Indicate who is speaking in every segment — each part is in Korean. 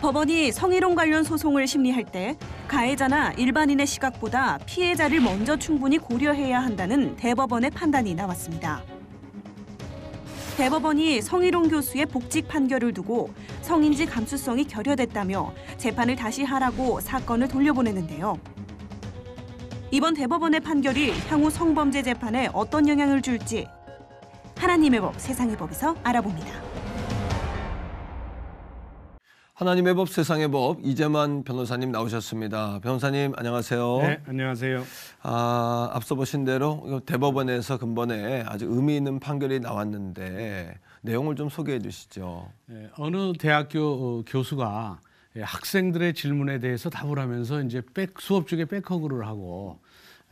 Speaker 1: 법원이 성희롱 관련 소송을 심리할 때 가해자나 일반인의 시각보다 피해자를 먼저 충분히 고려해야 한다는 대법원의 판단이 나왔습니다. 대법원이 성희롱 교수의 복직 판결을 두고 성인지 감수성이 결여됐다며 재판을 다시 하라고 사건을 돌려보냈는데요. 이번 대법원의 판결이 향후 성범죄 재판에 어떤 영향을 줄지 하나님의 법, 세상의 법에서 알아봅니다. 하나님의 법 세상의 법 이재만 변호사님 나오셨습니다. 변호사님 안녕하세요. 네 안녕하세요. 아 앞서 보신 대로 대법원에서 근본에 아주 의미 있는 판결이 나왔는데 내용을 좀 소개해 주시죠.
Speaker 2: 네, 어느 대학교 어, 교수가 예, 학생들의 질문에 대해서 답을 하면서 이제 백 수업 중에 백허그를 하고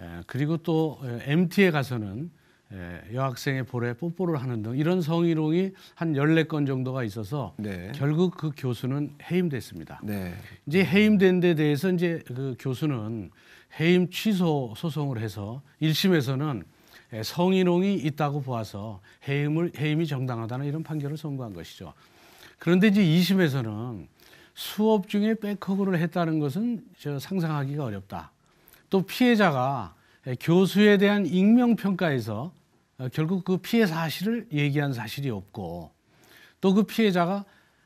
Speaker 2: 예, 그리고 또 예, MT에 가서는 예, 여학생의 볼에 뽀뽀를 하는 등 이런 성희롱이 한 14건 정도가 있어서 네. 결국 그 교수는 해임됐습니다. 네. 이제 해임된 데 대해서 이제 그 교수는 해임 취소 소송을 해서 1심에서는 예, 성희롱이 있다고 보아서 해임을 해임이 정당하다는 이런 판결을 선고한 것이죠. 그런데 이제 2심에서는 수업 중에 백허그를 했다는 것은 저 상상하기가 어렵다. 또 피해자가 예, 교수에 대한 익명 평가에서 어, 결국 그 피해 사실을 얘기한 사실이 없고 또 그 피해자가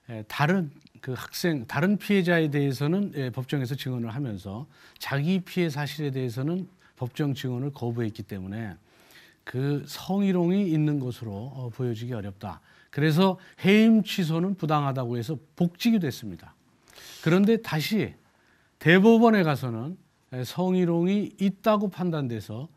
Speaker 2: 예, 다른 그 학생 다른 피해자에 대해서는 예, 법정에서 증언을 하면서 자기 피해 사실에 대해서는 법정 증언을 거부했기 때문에 그 성희롱이 있는 것으로 어, 보여지기 어렵다. 그래서 해임 취소는 부당하다고 해서 복직이 됐습니다. 그런데 다시 대법원에 가서는 예, 성희롱이 있다고 판단돼서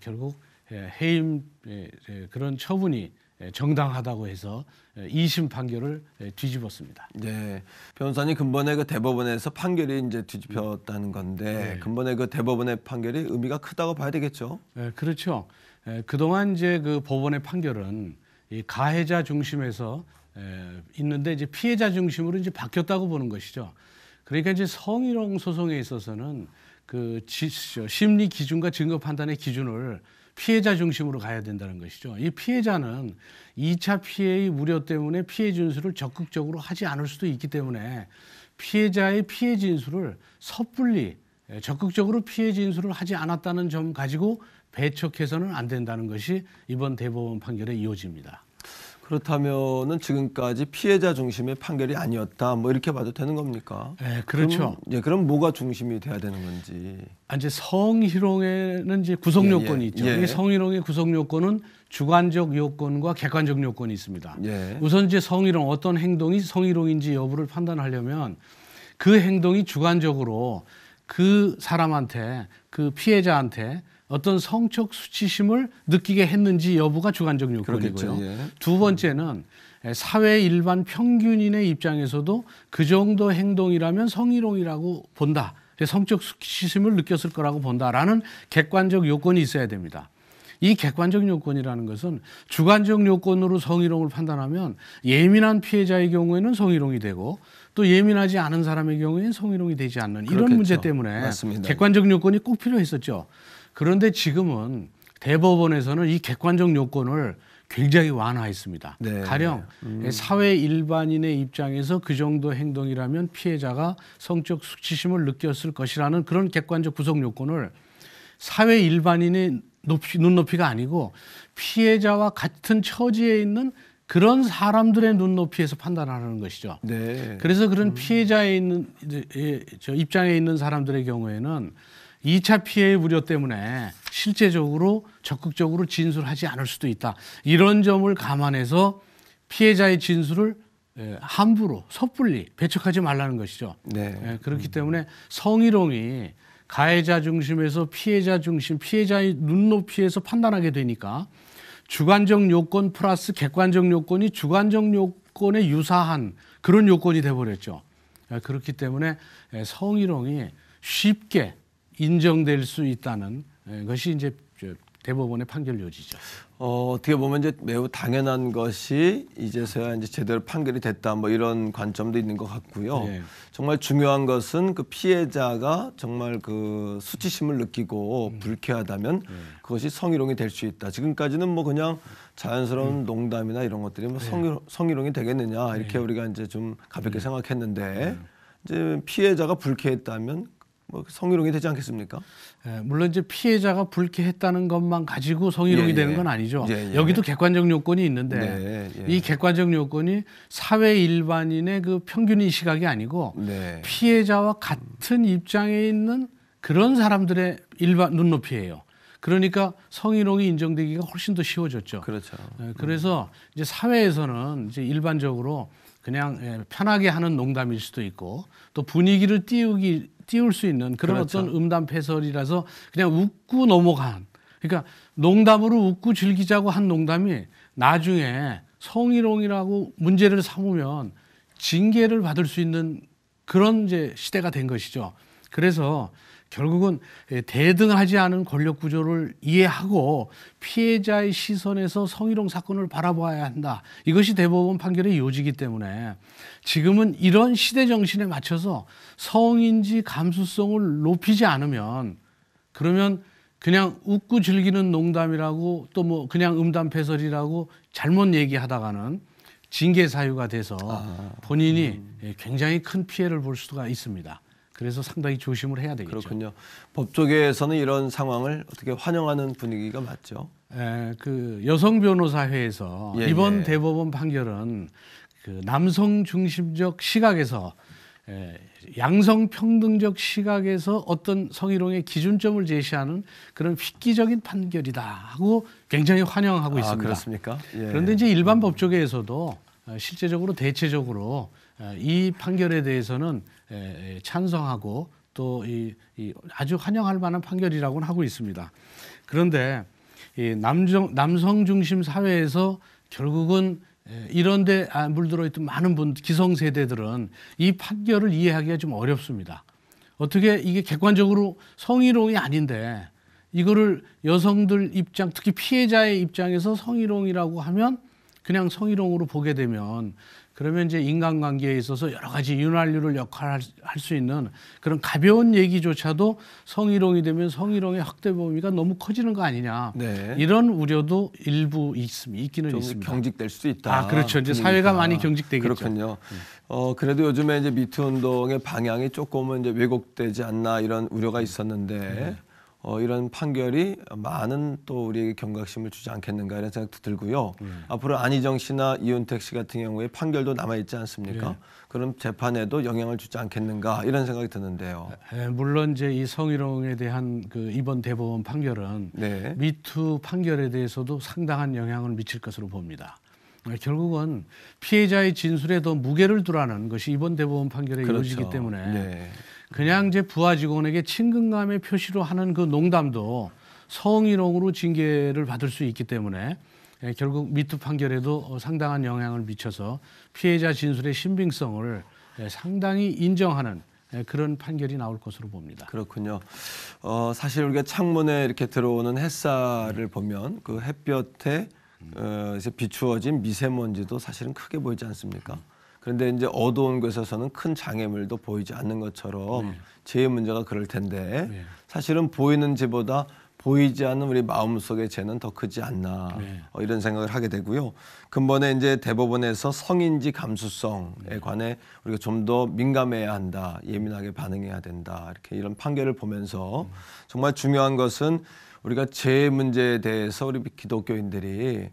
Speaker 2: 결국 예, 해임 예, 예, 그런 처분이 정당하다고 해서 이심 판결을 뒤집었습니다. 네.
Speaker 1: 변호사님 근본에 그 대법원에서 판결이 이제 뒤집혔다는 건데 네. 근본에 그 대법원의
Speaker 2: 판결이 의미가 크다고 봐야 되겠죠. 네, 그렇죠. 그동안 이제 그 법원의 판결은 이 가해자 중심에서 있는데 이제 피해자 중심으로 이제 바뀌었다고 보는 것이죠. 그러니까 이제 성희롱 소송에 있어서는 그 심리 기준과 증거 판단의 기준을 피해자 중심으로 가야 된다는 것이죠. 이 피해자는 2차 피해의 우려 때문에 피해 진술을 적극적으로 하지 않을 수도 있기 때문에 피해자의 피해 진술을 섣불리 예, 적극적으로 피해 진술을 하지 않았다는 점 가지고 배척해서는 안 된다는 것이 이번 대법원 판결의 이어집니다.
Speaker 1: 그렇다면은 지금까지 피해자 중심의 판결이 아니었다 뭐 이렇게 봐도 되는 겁니까? 네, 그렇죠. 그럼, 예, 그럼 뭐가 중심이 돼야 되는 건지.
Speaker 2: 아, 이제 성희롱에는 이제 구속 요건이 예, 예. 있죠. 예. 이 성희롱의 구속 요건은 주관적 요건과 객관적 요건이 있습니다. 예. 우선 이제 성희롱 어떤 행동이 성희롱인지 여부를 판단하려면 그 행동이 주관적으로 그 사람한테 그 피해자한테 어떤 성적 수치심을 느끼게 했는지 여부가 주관적 요건이고요. 예. 두 번째는 사회 일반 평균인의 입장에서도 그 정도 행동이라면 성희롱이라고 본다. 성적 수치심을 느꼈을 거라고 본다라는 객관적 요건이 있어야 됩니다. 이 객관적 요건이라는 것은 주관적 요건으로 성희롱을 판단하면 예민한 피해자의 경우에는 성희롱이 되고 또 예민하지 않은 사람의 경우에는 성희롱이 되지 않는 그렇겠죠. 문제 때문에 맞습니다. 객관적 요건이 꼭 필요했었죠. 그런데 지금은 대법원에서는 이 객관적 요건을 굉장히 완화했습니다. 네. 가령 음. 사회 일반인의 입장에서 그 정도 행동이라면 피해자가 성적 수치심을 느꼈을 것이라는 그런 객관적 구성 요건을 사회 일반인의 높이, 눈높이가 아니고 피해자와 같은 처지에 있는 그런 사람들의 눈높이에서 판단하는 것이죠. 네. 그래서 그런 음. 피해자에 있는 예, 입장에 있는 사람들의 경우에는 2차 피해 우려 때문에 실제적으로 적극적으로 진술하지 않을 수도 있다. 이런 점을 감안해서 피해자의 진술을 예, 함부로 섣불리 배척하지 말라는 것이죠. 네. 예, 그렇기 음. 때문에 성희롱이 가해자 중심에서 피해자 중심, 피해자의 눈높이에서 판단하게 되니까 주관적 요건 플러스 객관적 요건이 주관적 요건에 유사한 그런 요건이 돼버렸죠. 예, 그렇기 때문에 성희롱이 쉽게 인정될 수 있다는 예, 것이 이제 대법원의 판결 요지죠.
Speaker 1: 어, 어떻게 보면 이제 매우 당연한 것이 이제서야 이제 제대로 판결이 됐다 뭐 이런 관점도 있는 것 같고요. 네. 정말 중요한 것은 그 피해자가 정말 그 수치심을 느끼고 음. 불쾌하다면 네. 그것이 성희롱이 될 수 있다. 지금까지는 뭐 그냥 자연스러운 음. 농담이나 이런 것들이 뭐성희 성희롱이 되겠느냐 이렇게 우리가 이제 좀 가볍게 음. 생각했는데
Speaker 2: 음. 이제 피해자가 불쾌했다면 뭐 성희롱이 되지 않겠습니까? 예, 물론 이제 피해자가 불쾌했다는 것만 가지고 성희롱이 예, 되는 예. 건 아니죠. 예, 예, 여기도 객관적 요건이 있는데 네, 예. 이 객관적 요건이 사회 일반인의 그 평균인 시각이 아니고 네. 피해자와 같은 입장에 있는 그런 사람들의 일반 눈높이예요. 그러니까 성희롱이 인정되기가 훨씬 더 쉬워졌죠. 그렇죠. 그래서 이제 사회에서는 이제 일반적으로 그냥 편하게 하는 농담일 수도 있고 또 분위기를 띄우기 띄울 수 있는 그런 그렇죠. 어떤 음담 패설이라서 그냥 웃고 넘어간 그러니까 농담으로 웃고 즐기자고 한 농담이 나중에 성희롱이라고 문제를 삼으면 징계를 받을 수 있는 그런 이제 시대가 된 것이죠. 그래서 결국은 예, 대등하지 않은 권력 구조를 이해하고 피해자의 시선에서 성희롱 사건을 바라봐야 한다. 이것이 대법원 판결의 요지이기 때문에 지금은 이런 시대 정신에 맞춰서 성인지 감수성을 높이지 않으면 그러면 그냥 웃고 즐기는 농담이라고 또 뭐 그냥 음담패설이라고 잘못 얘기하다가는 징계 사유가 돼서 아. 본인이 음. 예, 굉장히 큰 피해를 볼 수가 있습니다. 그래서 상당히 조심을 해야 되겠죠. 그렇군요. 법조계에서는
Speaker 1: 이런 상황을 어떻게 환영하는 분위기가 맞죠?
Speaker 2: 에, 그 여성 변호사회에서 예, 이번 예. 대법원 판결은 그 남성 중심적 시각에서 에, 양성 평등적 시각에서 어떤 성희롱의 기준점을 제시하는 그런 획기적인 판결이다 하고 굉장히 환영하고 아, 있습니다. 그렇습니까? 예. 그런데 이제 일반 음. 법조계에서도 어, 실제적으로 대체적으로 어, 이 판결에 대해서는 찬성하고 또 아주 환영할 만한 판결이라고는 하고 있습니다. 그런데 남성 중심 사회에서 결국은 이런데 아, 물들어 있던 많은 분 기성 세대들은 이 판결을 이해하기가 좀 어렵습니다. 어떻게 이게 객관적으로 성희롱이 아닌데 이거를 여성들 입장 특히 피해자의 입장에서 성희롱이라고 하면 그냥 성희롱으로 보게 되면 그러면 이제 인간관계에 있어서 여러 가지 윤활유를 역할할 수 있는 그런 가벼운 얘기조차도 성희롱이 되면 성희롱의 확대 범위가 너무 커지는 거 아니냐 네. 이런 우려도 일부 있음, 있기는 있습니다.
Speaker 1: 경직될 수 있다. 아 그렇죠. 이제 그러니까. 사회가 음. 많이 경직되겠죠. 그렇군요. 음. 어 그래도 요즘에 이제 미투 운동의 방향이 조금은 이제 왜곡되지 않나 이런 우려가 있었는데. 네. 어, 이런 판결이 많은 또 우리에게 경각심을 주지 않겠는가 이런 생각도 들고요. 음. 앞으로 안희정 씨나 이윤택 씨 같은 경우에 판결도 남아 있지 않습니까? 네. 그럼 재판에도 영향을 주지 않겠는가 이런 생각이 드는데요. 에,
Speaker 2: 아, 예, 물론 이제 이 성희롱에 대한 그 이번 대법원 판결은 네. 미투 판결에 대해서도 상당한 영향을 미칠 것으로 봅니다. 아, 결국은 피해자의 진술에 더 무게를 두라는 것이 이번 대법원 판결의 그렇죠. 요지이기 때문에 네. 그냥 제 부하 직원에게 친근감의 표시로 하는 그 농담도 성희롱으로 징계를 받을 수 있기 때문에 예, 결국 미투 판결에도 어, 상당한 영향을 미쳐서 피해자 진술의 신빙성을 예, 상당히 인정하는 예, 그런 판결이 나올 것으로 봅니다. 그렇군요. 어, 사실 우리가
Speaker 1: 창문에 이렇게 들어오는 햇살을 보면 그 햇볕에 어, 이제 비추어진 미세먼지도 사실은 크게 보이지 않습니까? 그런데 이제 어두운 곳에서는 큰 장애물도 보이지 않는 것처럼 네. 죄의 문제가 그럴 텐데 네. 사실은 보이는 죄보다 보이지 않는 우리 마음속의 죄는 더 크지 않나 네. 어, 이런 생각을 하게 되고요. 근본에 이제 대법원에서 성인지 감수성에 네. 관해 우리가 좀 더 민감해야 한다, 예민하게 반응해야 된다 이렇게 이런 판결을 보면서 음. 정말 중요한 것은 우리가 죄 문제에 대해서 우리 기독교인들이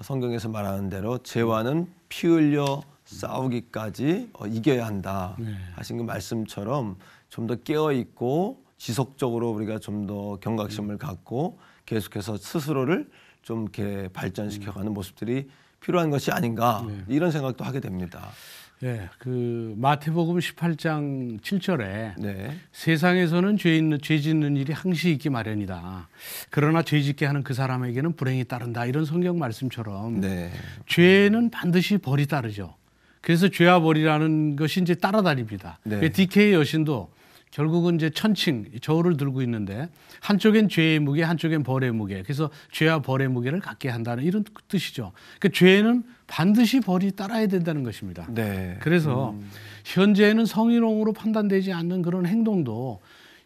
Speaker 1: 성경에서 말하는 대로 죄와는 음. 피 흘려 싸우기까지 어, 이겨야 한다 네. 하신 그 말씀처럼 좀 더 깨어 있고 지속적으로 우리가 좀 더 경각심을 갖고 계속해서 스스로를 좀 이렇게 발전시켜가는 모습들이 필요한 것이 아닌가 네. 이런 생각도 하게 됩니다.
Speaker 2: 예, 네, 그 마태복음 18장 7절에 네. 세상에서는 죄 있는 죄 짓는 일이 항시 있기 마련이다. 그러나 죄 짓게 하는 그 사람에게는 불행이 따른다. 이런 성경 말씀처럼 네. 죄는 반드시 벌이 따르죠. 그래서 죄와 벌이라는 것이 이제 따라다닙니다. 네. DK 그 여신도 결국은 이제 천칭 저울을 들고 있는데 한쪽엔 죄의 무게, 한쪽엔 벌의 무게. 그래서 죄와 벌의 무게를 갖게 한다는 이런 뜻이죠. 그 그러니까 죄는 반드시 벌이 따라야 된다는 것입니다. 네. 그래서 음. 현재에는 성희롱으로 판단되지 않는 그런 행동도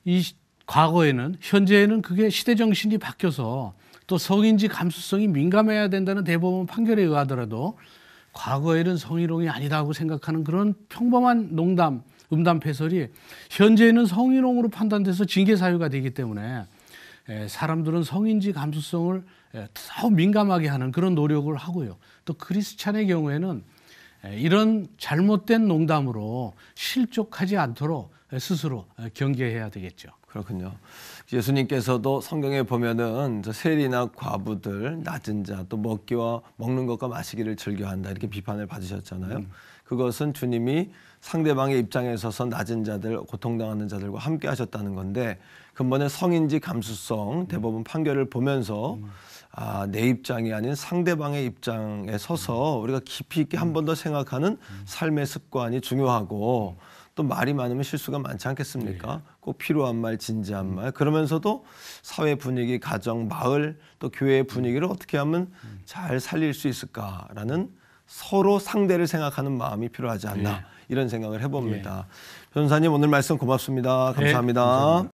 Speaker 2: 이 과거에는 현재에는 그게 시대 정신이 바뀌어서 또 성인지 감수성이 민감해야 된다는 대법원 판결에 의하더라도 과거 에는 성희롱이 아니다고 생각하는 그런 평범한 농담, 음담 패설이 현재는 성희롱으로 판단돼서 징계 사유가 되기 때문에 예, 사람들은 성인지 감수성을 예, 더 민감하게 하는 그런 노력을 하고요. 또 크리스찬의 경우에는 예, 이런 잘못된 농담으로 실족하지 않도록 스스로 경계해야 되겠죠. 그렇군요. 예수님께서도
Speaker 1: 성경에 보면은 저 세리나 과부들, 낮은 자, 또 먹기와 먹는 것과 마시기를 즐겨한다 이렇게 비판을 받으셨잖아요. 음. 그것은 주님이 상대방의 입장에 서서 낮은 자들, 고통당하는 자들과 함께 하셨다는 건데 근본에 성인지 감수성 음. 대법원 판결을 보면서 음. 아, 내 입장이 아닌 상대방의 입장에 서서 음. 우리가 깊이 있게 한 번 더 생각하는 삶의 습관이 중요하고 또 말이 많으면 실수가 많지 않겠습니까? 예. 꼭 필요한 말, 진지한 말. 그러면서도 사회 분위기, 가정, 마을, 또 교회 의 분위기를 어떻게 하면 잘 살릴 수 있을까라는 서로 상대를 생각하는 마음이 필요하지 않나 예. 이런 생각을 해봅니다. 네. 변사님 호 오늘 말씀 고맙습니다 감사합니다. 감사합니다.